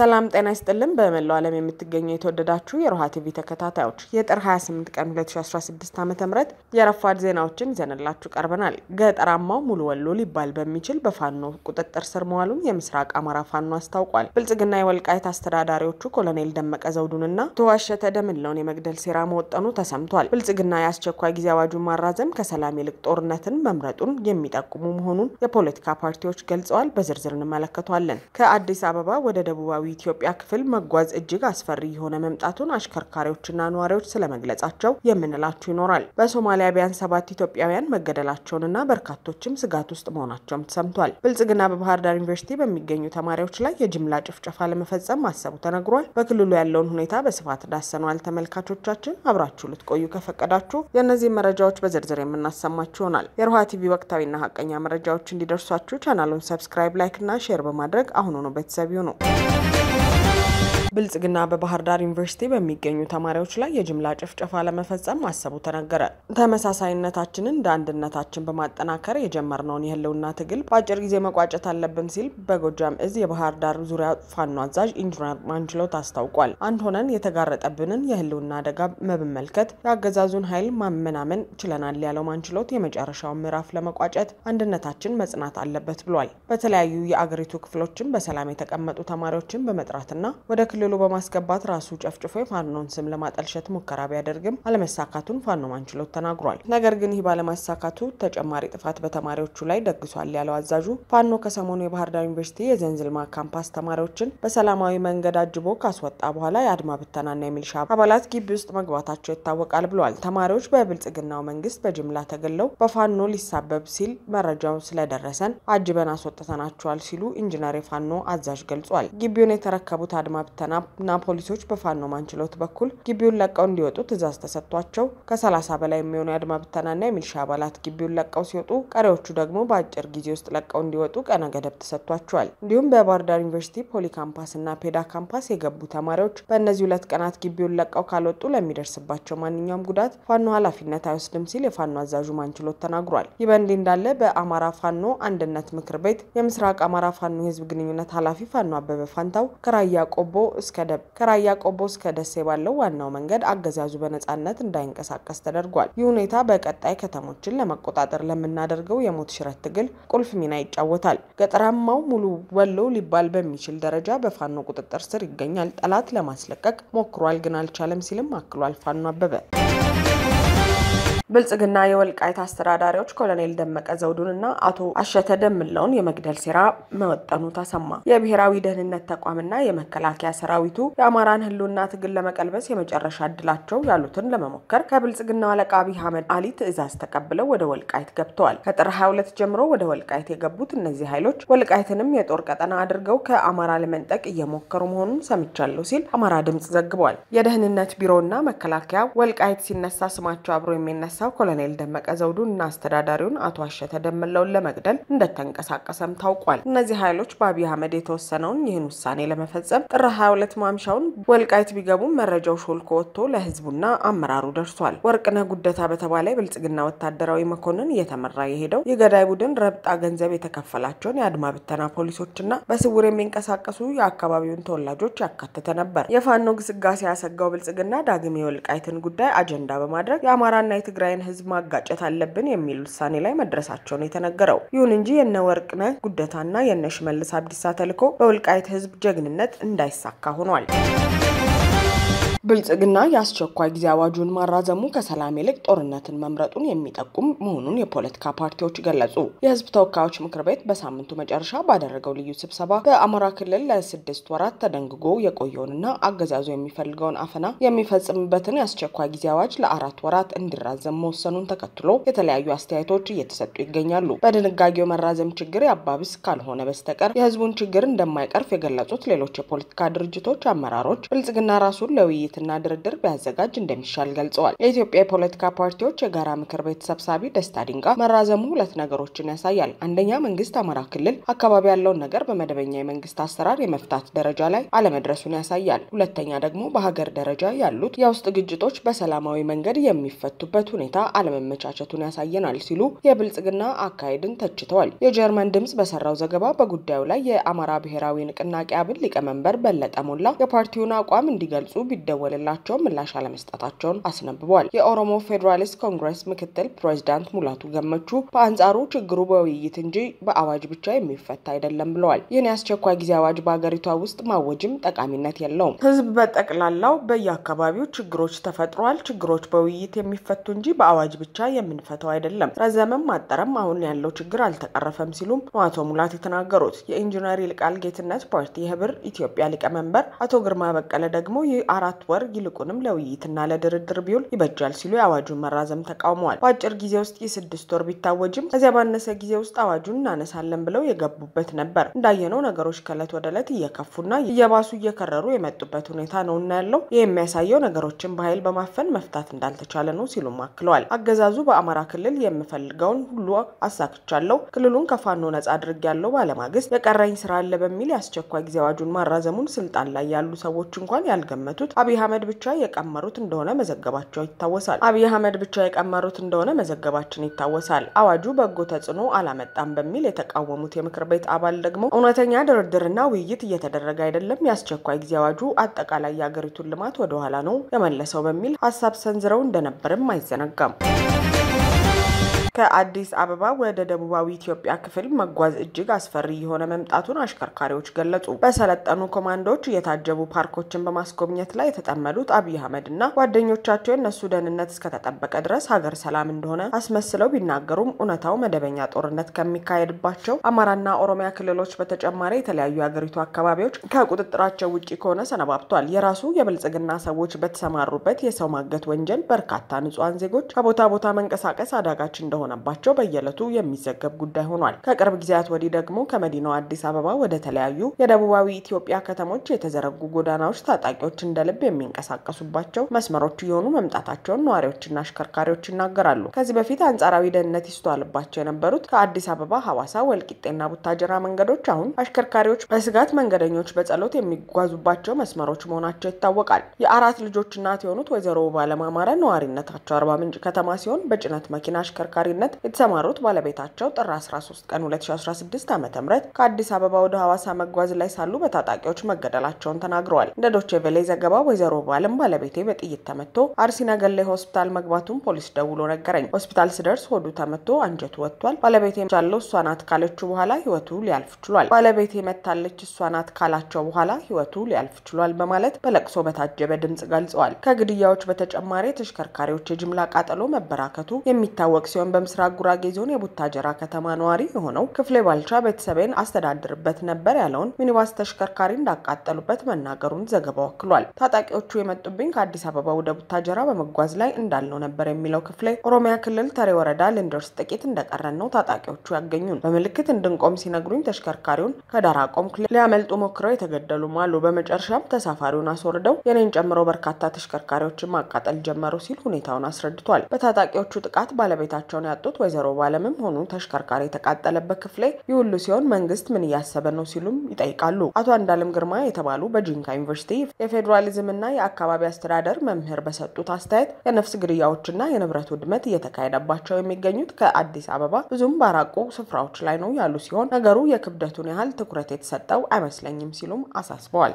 ሰላም ጤና ይስጥልን። በመላው ዓለም የምትገኙ የተወደዳችሁ የሮሃ ቲቪ ተከታታዮች የጥር 28 ቀን 2016 ዓ ም የረፋድ ዜናዎችን ይዘንላችሁ ቀርበናል። ገጠራማው ሙሉ ወሎ ሊባል በሚችል በፋኖ ቁጥጥር ስር መዋሉን የምስራቅ አማራ ፋኖ አስታውቋል። ብልጽግና የወልቃይት አስተዳዳሪዎቹ ኮሎኔል ደመቀ ዘውዱንና ተዋሸተ ደምለውን የመግደል ሴራ መወጠኑ ተሰምቷል። ብልጽግና የአስቸኳይ ጊዜ አዋጁን ማራዘም ከሰላም ይልቅ ጦርነትን መምረጡን የሚጠቁሙ መሆኑን የፖለቲካ ፓርቲዎች ገልጸዋል። በዝርዝር እንመለከቷለን። ከአዲስ አበባ ወደ ደቡባዊ ኢትዮጵያ ክፍል መጓዝ እጅግ አስፈሪ የሆነ መምጣቱን አሽከርካሪዎችና ነዋሪዎች ስለመግለጻቸው የምንላችሁ ይኖራል። በሶማሊያ ቢያንስ ሰባት ኢትዮጵያውያን መገደላቸውንና በርካቶችም ስጋት ውስጥ መሆናቸውም ተሰምቷል። ብልጽግና በባህር ዳር ዩኒቨርሲቲ በሚገኙ ተማሪዎች ላይ የጅምላ ጭፍጨፋ ለመፈጸም ማሰቡ ተነግሯል። በክልሉ ያለውን ሁኔታ በስፋት ዳሰነዋል። ተመልካቾቻችን አብራችሁ ልትቆዩ ከፈቀዳችሁ የእነዚህ መረጃዎች በዝርዝር የምናሰማችሁ ይሆናል። የሮሃ ቲቪ ወቅታዊና ሀቀኛ መረጃዎች እንዲደርሷችሁ ቻናሉን ሰብስክራይብ፣ ላይክ እና ሼር በማድረግ አሁኑኑ ቤተሰብ ይሁኑ። ብልጽግና በባህር ዳር ዩኒቨርሲቲ በሚገኙ ተማሪዎች ላይ የጅምላ ጭፍጨፋ ለመፈጸም ማሰቡ ተነገረ። ተመሳሳይነታችንን እንደ አንድነታችን በማጠናከር የጀመርነውን የህልውና ትግል በአጭር ጊዜ መቋጨት አለብን ሲል በጎጃም እዝ የባህር ዳር ዙሪያ ፋኖ አዛዥ ኢንጂነር ማንችሎት አስታውቋል። አንድ ሆነን የተጋረጠብንን የህልውና አደጋ በመመልከት የአገዛዙን ኃይል ማመናመን ችለናል ያለው ማንችሎት የመጨረሻውን ምዕራፍ ለመቋጨት አንድነታችን መጽናት አለበት ብሏል። በተለያዩ የአገሪቱ ክፍሎችም በሰላም የተቀመጡ ተማሪዎችን በመጥራትና ወደ ክልሉ በማስገባት ራሱ ጨፍጭፎ የፋኖን ስም ለማጠልሸት ሙከራ ቢያደርግም አለመሳካቱን ፋኖ ማንችሎት ተናግሯል። ነገር ግን ይህ ባለማሳካቱ ተጨማሪ ጥፋት በተማሪዎቹ ላይ ደግሷል ያለው አዛዡ ፋኖ ከሰሞኑ የባህር ዳር ዩኒቨርሲቲ የዘንዝልማ ካምፓስ ተማሪዎችን በሰላማዊ መንገድ አጅቦ ካስወጣ በኋላ የአድማ ብተናና የሚልሻ አባላት ግቢ ውስጥ መግባታቸው ይታወቃል ብሏል። ተማሪዎች በብልጽግናው መንግስት በጅምላ ተገለው በፋኖ ሊሳበብ ሲል መረጃው ስለደረሰን አጅበን አስወጥተናቸዋል ሲሉ ኢንጂነር የፋኖ አዛዥ ገልጿል። ግቢውን የተረከቡት አድማ ና ፖሊሶች በፋኖ ማንችሎት በኩል ግቢውን ለቀው እንዲወጡ ትዕዛዝ ተሰጥቷቸው ከ30 በላይ የሚሆኑ የአድማ ብተናና የሚልሻ አባላት ግቢውን ለቀው ሲወጡ፣ ቀሪዎቹ ደግሞ በአጭር ጊዜ ውስጥ ለቀው እንዲወጡ ቀነ ገደብ ተሰጥቷቸዋል። እንዲሁም በባህር ዳር ዩኒቨርሲቲ ፖሊ ካምፓስና ፔዳ ካምፓስ የገቡ ተማሪዎች በእነዚህ ሁለት ቀናት ግቢውን ለቀው ካልወጡ ለሚደርስባቸው ማንኛውም ጉዳት ፋኖ ኃላፊነት አይወስድም ሲል የፋኖ አዛዡ ማንችሎት ተናግሯል። ይህ በእንዲህ እንዳለ በአማራ ፋኖ አንድነት ምክር ቤት የምስራቅ አማራ ፋኖ የህዝብ ግንኙነት ኃላፊ ፋኖ አበበ ፋንታው ከራያ ቆቦ ቆቦ እስከ ከራያ ቆቦ እስከ ደሴ ባለው ዋናው መንገድ አገዛዙ በነጻነት እንዳይንቀሳቀስ ተደርጓል። ይህ ሁኔታ በቀጣይ ከተሞችን ለመቆጣጠር ለምናደርገው የሞት ሽረት ትግል ቁልፍ ሚና ይጫወታል። ገጠራማው ሙሉ ወሎ ሊባል በሚችል ደረጃ በፋኖ ቁጥጥር ስር ይገኛል። ጠላት ለማስለቀቅ ሞክሯል፣ ግን አልቻለም ሲልም አክሏል ፋኖ አበበ። ብልጽግና የወልቃይት አስተዳዳሪዎች ኮሎኔል ደመቀ ዘውዱንና አቶ አሸተ ደምለውን የመግደል ሴራ መወጠኑ ተሰማ። የብሔራዊ ደህንነት ተቋምና የመከላከያ ሰራዊቱ የአማራን ህልውና ትግል ለመቀልበስ የመጨረሻ እድላቸው ያሉትን ለመሞከር ከብልጽግናው አለቃ አብይ አህመድ አሊ ትዕዛዝ ተቀብለው ወደ ወልቃይት ገብተዋል። ከጥር 22 ጀምሮ ወደ ወልቃይት የገቡት እነዚህ ኃይሎች ወልቃይትንም የጦር ቀጠና አድርገው ከአማራ ለመንጠቅ እየሞከሩ መሆኑን ሰምቻለሁ ሲል አማራ ድምጽ ዘግቧል። የደህንነት ቢሮና መከላከያ ወልቃይት ሲነሳ ስማቸው አብሮ የሚነሳ ሀሳብ ኮሎኔል ደመቀ ዘውዱን እና አስተዳዳሪውን አቶ አሸተ ደምለውን ለመግደል እንደተንቀሳቀሰም ታውቋል። እነዚህ ኃይሎች በአብይ አህመድ የተወሰነውን ይህን ውሳኔ ለመፈጸም ጥር 22 ማምሻውን ወልቃይት ቢገቡም መረጃው ሾልኮ ወጥቶ ለህዝቡና አመራሩ ደርሷል። ወርቅነህ ጉደታ በተባለ ብልጽግና ወታደራዊ መኮንን እየተመራ የሄደው የገዳይ ቡድን ረብጣ ገንዘብ የተከፈላቸውን የአድማ ብተና ፖሊሶችና በስውር የሚንቀሳቀሱ የአካባቢውን ተወላጆች ያካተተ ነበር። የፋኖ ግስጋሴ ያሰጋው ብልጽግና ዳግም የወልቃይትን ጉዳይ አጀንዳ በማድረግ የአማራና የትግራይ የትግራይን ህዝብ ማጋጨት አለብን የሚል ውሳኔ ላይ መድረሳቸውን የተነገረው። ይሁን እንጂ የነ ወርቅነ ጉደታና የነ ሽመልስ አብዲሳ ተልዕኮ በወልቃይት ህዝብ ጀግንነት እንዳይሳካ ሆኗል። ብልጽግና የአስቸኳይ ጊዜ አዋጁን ማራዘሙ ከሰላም ይልቅ ጦርነትን መምረጡን የሚጠቁም መሆኑን የፖለቲካ ፓርቲዎች ገለጹ። የህዝብ ተወካዮች ምክር ቤት በሳምንቱ መጨረሻ ባደረገው ልዩ ስብሰባ በአማራ ክልል ለስድስት ወራት ተደንግጎ የቆየውንና አገዛዙ የሚፈልገውን አፈና የሚፈጽምበትን የአስቸኳይ ጊዜ አዋጅ ለአራት ወራት እንዲራዘም መወሰኑን ተከትሎ የተለያዩ አስተያየቶች እየተሰጡ ይገኛሉ። በድንጋጌው መራዘም ችግር የአባብስ ካልሆነ በስተቀር የህዝቡን ችግር እንደማይቀርፍ የገለጹት ሌሎች የፖለቲካ ድርጅቶች አመራሮች ብልጽግና ራሱን ለውይይት ውይይትና ድርድር ቢያዘጋጅ እንደሚሻል ገልጸዋል። የኢትዮጵያ የፖለቲካ ፓርቲዎች የጋራ ምክር ቤት ሰብሳቢ ደስታ ድንጋ መራዘሙ ሁለት ነገሮችን ያሳያል። አንደኛ መንግስት አማራ ክልል አካባቢ ያለውን ነገር በመደበኛ የመንግስት አሰራር የመፍታት ደረጃ ላይ አለመድረሱን ያሳያል። ሁለተኛ ደግሞ በሀገር ደረጃ ያሉት የውስጥ ግጭቶች በሰላማዊ መንገድ የሚፈቱበት ሁኔታ አለመመቻቸቱን ያሳየናል ሲሉ የብልጽግና አካሄድን ተችተዋል። የጀርመን ድምጽ በሰራው ዘገባ በጉዳዩ ላይ የአማራ ብሔራዊ ንቅናቄ አብን ሊቀመንበር በለጠ ሞላ የፓርቲውን አቋም እንዲገልጹ ቢደወ ሲደወልላቸው ምላሽ አለመስጠታቸውን አስነብቧል። የኦሮሞ ፌዴራሊስት ኮንግረስ ምክትል ፕሬዚዳንት ሙላቱ ገመቹ በአንጻሩ ችግሩ በውይይት እንጂ በአዋጅ ብቻ የሚፈታ አይደለም ብለዋል። ይህን የአስቸኳይ ጊዜ አዋጅ በሀገሪቷ ውስጥ ማወጅም ጠቃሚነት የለውም። ህዝብ በጠቅላላው በየአካባቢው ችግሮች ተፈጥሯል። ችግሮች በውይይት የሚፈቱ እንጂ በአዋጅ ብቻ የምንፈታው አይደለም። ረዘምም አጠረም አሁን ያለው ችግር አልተቀረፈም ሲሉም ነው አቶ ሙላት የተናገሩት። የኢንጂነር ይልቃል ጌትነት ፓርቲ ህብር ኢትዮጵያ ሊቀመንበር አቶ ግርማ በቀለ ደግሞ የአራት አራት ወር ይልቁንም ለውይይትና ለድርድር ቢውል ይበጃል ሲሉ የአዋጁን መራዘም ተቃውመዋል። በአጭር ጊዜ ውስጥ የስድስት ወር ቢታወጅም ከዚያ ባነሰ ጊዜ ውስጥ አዋጁን እናነሳለን ብለው የገቡበት ነበር። እንዳየነው ነገሮች ከእለት ወደ እለት እየከፉና እየባሱ እየከረሩ የመጡበት ሁኔታ ነው እና ያለው ይህ የሚያሳየው ነገሮችን በኃይል በማፈን መፍታት እንዳልተቻለ ነው ሲሉም አክለዋል። አገዛዙ በአማራ ክልል የምፈልገውን ሁሉ አሳክቻለሁ፣ ክልሉን ከፋኖ ነጻ አድርጌያለሁ ባለማግስት የቀረኝ ስራ አለ በሚል የአስቸኳይ ጊዜ አዋጁን ማራዘሙን ስልጣን ላይ ያሉ ሰዎች እንኳን ያልገመቱት አብይ አህመድ ብቻ የቀመሩት እንደሆነ መዘገባቸው ይታወሳል። አብይ አህመድ ብቻ የቀመሩት እንደሆነ መዘገባችን ይታወሳል። አዋጁ በጎ ተጽዕኖ አላመጣም በሚል የተቃወሙት የምክር ቤት አባል ደግሞ እውነተኛ ድርድርና ውይይት እየተደረገ አይደለም፣ የአስቸኳይ ጊዜ አዋጁ አጠቃላይ የአገሪቱን ልማት ወደኋላ ነው የመለሰው በሚል ሀሳብ ሰንዝረው እንደነበርም አይዘነጋም። ከአዲስ አበባ ወደ ደቡባዊ ኢትዮጵያ ክፍል መጓዝ እጅግ አስፈሪ የሆነ መምጣቱን አሽከርካሪዎች ገለጹ። በሰለጠኑ ኮማንዶዎች የታጀቡ ፓርኮችን በማስጎብኘት ላይ የተጠመዱት አብይ አህመድ እና ጓደኞቻቸው የእነሱ ደህንነት እስከተጠበቀ ድረስ ሀገር ሰላም እንደሆነ አስመስለው ቢናገሩም እውነታው መደበኛ ጦርነት ከሚካሄድባቸው አማራና ኦሮሚያ ክልሎች በተጨማሪ የተለያዩ የሀገሪቱ አካባቢዎች ከቁጥጥራቸው ውጭ ከሆነ ሰነባብቷል። የራሱ የብልጽግና ሰዎች በተሰማሩበት የሰው ማገት ወንጀል በርካታ ንጹሐን ዜጎች ከቦታ ቦታ መንቀሳቀስ አዳጋች እንደሆነ እንደሆነባቸው በየዕለቱ የሚዘገብ ጉዳይ ሆኗል። ከቅርብ ጊዜያት ወዲህ ደግሞ ከመዲናው አዲስ አበባ ወደ ተለያዩ የደቡባዊ ኢትዮጵያ ከተሞች የተዘረጉ ጎዳናዎች ታጣቂዎች እንደ ልብ የሚንቀሳቀሱባቸው መስመሮች እየሆኑ መምጣታቸውን ነዋሪዎችና አሽከርካሪዎች ይናገራሉ። ከዚህ በፊት አንጻራዊ ደህንነት ይስተዋልባቸው የነበሩት ከአዲስ አበባ ሐዋሳ፣ ወልቂጤና ቡታጀራ መንገዶች አሁን አሽከርካሪዎች በስጋት መንገደኞች በጸሎት የሚጓዙባቸው መስመሮች መሆናቸው ይታወቃል። የአራት ልጆች እናት የሆኑት ወይዘሮ ባለማማረ ነዋሪነታቸው አርባ ምንጭ ከተማ ሲሆን በጭነት መኪና አሽከርካሪ ተጠሪነት የተሰማሩት ባለቤታቸው ጥር 13 ቀን 2016 ዓ ም ከአዲስ አበባ ወደ ሐዋሳ መጓዝ ላይ ሳሉ በታጣቂዎች መገደላቸውን ተናግረዋል። እንደ ዶቼ ቬሌ ዘገባ ወይዘሮ ባለም ባለቤቴ በጥይት ተመቶ አርሲ ነገሌ ሆስፒታል መግባቱን ፖሊስ ደውሎ ነገረኝ። ሆስፒታል ስደርስ ሆዱ ተመቶ አንጀቱ ወጥቷል። ባለቤቴ ቻለው እሷ ናት ካለችው በኋላ ህይወቱ ሊያልፍ ችሏል። ባለቤቴ መታለች እሷ ናት ካላቸው በኋላ ህይወቱ ሊያልፍ ችሏል በማለት በለቅሶ በታጀበ ድምጽ ገልጸዋል። ከግድያዎች በተጨማሪ የተሽከርካሪዎች የጅምላ ቃጠሎ መበራከቱ የሚታወቅ ሲሆን በምስራቅ ጉራጌ ዞን የቡታጀራ ከተማ ነዋሪ የሆነው ክፍሌ ባልቻ ቤተሰቤን አስተዳድርበት ነበር ያለውን ሚኒባስ ተሽከርካሪ እንዳቃጠሉበት መናገሩን ዘገባው አክሏል። ታጣቂዎቹ የመጡብኝ ከአዲስ አበባ ወደ ቡታጀራ በመጓዝ ላይ እንዳልነው ነበር የሚለው ክፍሌ ኦሮሚያ ክልል ተሬ ወረዳ ልንደርስ ጥቂት እንደቀረን ነው ታጣቂዎቹ ያገኙን። በምልክት እንድንቆም ሲነግሩኝ ተሽከርካሪውን ከዳር አቆምኩ። ሊያመልጡ ሞክረው የተገደሉም አሉ። በመጨረሻም ተሳፋሪውን አስወርደው የኔን ጨምሮ በርካታ ተሽከርካሪዎችን ማቃጠል ጀመሩ ሲል ሁኔታውን አስረድቷል። በታጣቂዎቹ ጥቃት ባለቤታቸውን ያጡት ወይዘሮ ባለምም ሆኑ ተሽከርካሪ የተቃጠለበት ክፍለ ይውሉ ሲሆን መንግስት ምን እያሰበ ነው ሲሉም ይጠይቃሉ። አቶ አንዳለም ግርማ የተባሉ በጂንካ ዩኒቨርሲቲ የፌዴራሊዝምና የአካባቢ አስተዳደር መምህር በሰጡት አስተያየት የነፍስ ግድያዎችና የንብረት ውድመት እየተካሄደባቸው የሚገኙት ከአዲስ አበባ ብዙም ባራቁ ስፍራዎች ላይ ነው ያሉ ሲሆን ነገሩ የክብደቱን ያህል ትኩረት የተሰጠው አይመስለኝም ሲሉም አሳስበዋል።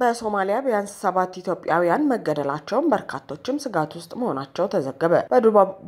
በሶማሊያ ቢያንስ ሰባት ኢትዮጵያውያን መገደላቸውን በርካቶችም ስጋት ውስጥ መሆናቸው ተዘገበ።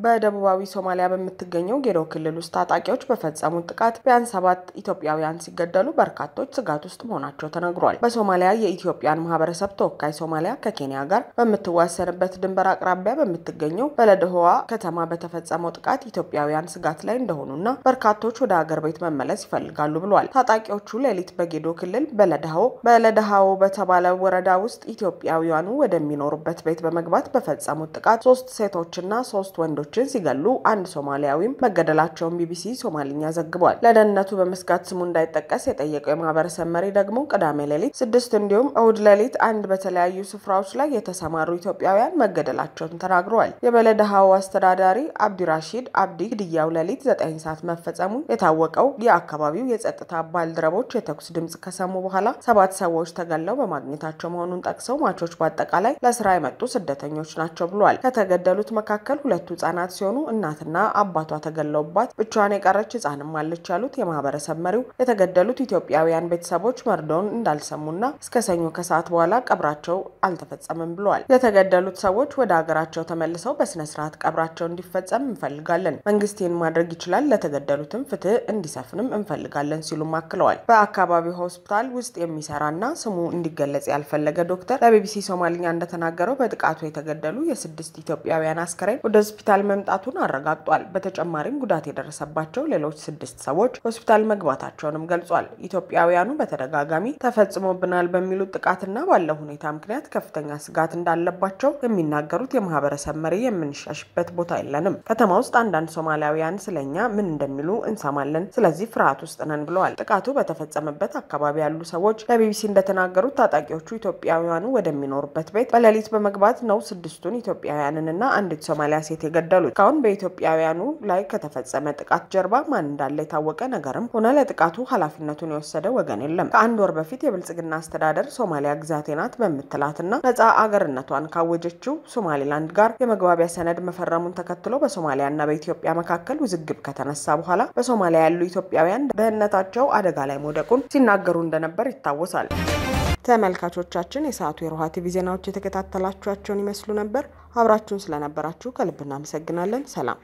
በደቡባዊ ሶማሊያ በምትገኘው ጌዶ ክልል ውስጥ ታጣቂዎች በፈጸሙት ጥቃት ቢያንስ ሰባት ኢትዮጵያውያን ሲገደሉ በርካቶች ስጋት ውስጥ መሆናቸው ተነግሯል። በሶማሊያ የኢትዮጵያን ማህበረሰብ ተወካይ ሶማሊያ ከኬንያ ጋር በምትዋሰንበት ድንበር አቅራቢያ በምትገኘው በለደሆዋ ከተማ በተፈጸመው ጥቃት ኢትዮጵያውያን ስጋት ላይ እንደሆኑና በርካቶች ወደ አገር ቤት መመለስ ይፈልጋሉ ብሏል። ታጣቂዎቹ ሌሊት በጌዶ ክልል በለደሃው በለደሃው በተባ በተባለ ወረዳ ውስጥ ኢትዮጵያውያኑ ወደሚኖሩበት ቤት በመግባት በፈጸሙት ጥቃት ሶስት ሴቶችና ሶስት ወንዶችን ሲገሉ አንድ ሶማሊያዊም መገደላቸውን ቢቢሲ ሶማሊኛ ዘግቧል። ለደህንነቱ በመስጋት ስሙ እንዳይጠቀስ የጠየቀው የማህበረሰብ መሪ ደግሞ ቅዳሜ ሌሊት ስድስት እንዲሁም እሁድ ሌሊት አንድ በተለያዩ ስፍራዎች ላይ የተሰማሩ ኢትዮጵያውያን መገደላቸውን ተናግረዋል። የበለደሃው አስተዳዳሪ አብዲራሺድ አብዲ ግድያው ሌሊት ዘጠኝ ሰዓት መፈጸሙ የታወቀው የአካባቢው የጸጥታ ባልደረቦች የተኩስ ድምጽ ከሰሙ በኋላ ሰባት ሰዎች ተገለው በማግ ማግኘታቸው መሆኑን ጠቅሰው ሟቾች በአጠቃላይ ለስራ የመጡ ስደተኞች ናቸው ብሏል። ከተገደሉት መካከል ሁለቱ ህጻናት ሲሆኑ እናትና አባቷ ተገለውባት ብቻዋን የቀረች ህጻንም አለች ያሉት የማህበረሰብ መሪው የተገደሉት ኢትዮጵያውያን ቤተሰቦች መርዶውን እንዳልሰሙና እስከ ሰኞ ከሰዓት በኋላ ቀብራቸው አልተፈጸምም ብለዋል። የተገደሉት ሰዎች ወደ ሀገራቸው ተመልሰው በስነ ስርዓት ቀብራቸው እንዲፈጸም እንፈልጋለን። መንግስት ይህን ማድረግ ይችላል። ለተገደሉትም ፍትህ እንዲሰፍንም እንፈልጋለን ሲሉም አክለዋል። በአካባቢው ሆስፒታል ውስጥ የሚሰራና ስሙ እንዲገለጽ መግለጽ ያልፈለገ ዶክተር ለቢቢሲ ሶማሊኛ እንደተናገረው በጥቃቱ የተገደሉ የስድስት ኢትዮጵያውያን አስከሬን ወደ ሆስፒታል መምጣቱን አረጋግጧል። በተጨማሪም ጉዳት የደረሰባቸው ሌሎች ስድስት ሰዎች ሆስፒታል መግባታቸውንም ገልጿል። ኢትዮጵያውያኑ በተደጋጋሚ ተፈጽሞብናል በሚሉት ጥቃትና ባለው ሁኔታ ምክንያት ከፍተኛ ስጋት እንዳለባቸው የሚናገሩት የማህበረሰብ መሪ የምንሻሽበት ቦታ የለንም። ከተማ ውስጥ አንዳንድ ሶማሊያውያን ስለኛ ምን እንደሚሉ እንሰማለን። ስለዚህ ፍርሃት ውስጥ ነን ብለዋል። ጥቃቱ በተፈጸመበት አካባቢ ያሉ ሰዎች ለቢቢሲ እንደተናገሩት ታጣቂ ታጣቂዎቹ ኢትዮጵያውያኑ ወደሚኖሩበት ቤት በሌሊት በመግባት ነው ስድስቱን ኢትዮጵያውያንንና አንዲት ሶማሊያ ሴት የገደሉት። እስካሁን በኢትዮጵያውያኑ ላይ ከተፈጸመ ጥቃት ጀርባ ማን እንዳለ የታወቀ ነገርም ሆነ ለጥቃቱ ኃላፊነቱን የወሰደ ወገን የለም። ከአንድ ወር በፊት የብልጽግና አስተዳደር ሶማሊያ ግዛቴ ናት በምትላትና ነጻ አገርነቷን ካወጀችው ሶማሊላንድ ጋር የመግባቢያ ሰነድ መፈረሙን ተከትሎ በሶማሊያና በኢትዮጵያ መካከል ውዝግብ ከተነሳ በኋላ በሶማሊያ ያሉ ኢትዮጵያውያን ደህንነታቸው አደጋ ላይ መውደቁን ሲናገሩ እንደነበር ይታወሳል። ተመልካቾቻችን የሰዓቱ የሮሃ ቲቪ ዜናዎች የተከታተላችኋቸውን ይመስሉ ነበር። አብራችሁን ስለነበራችሁ ከልብ እናመሰግናለን። ሰላም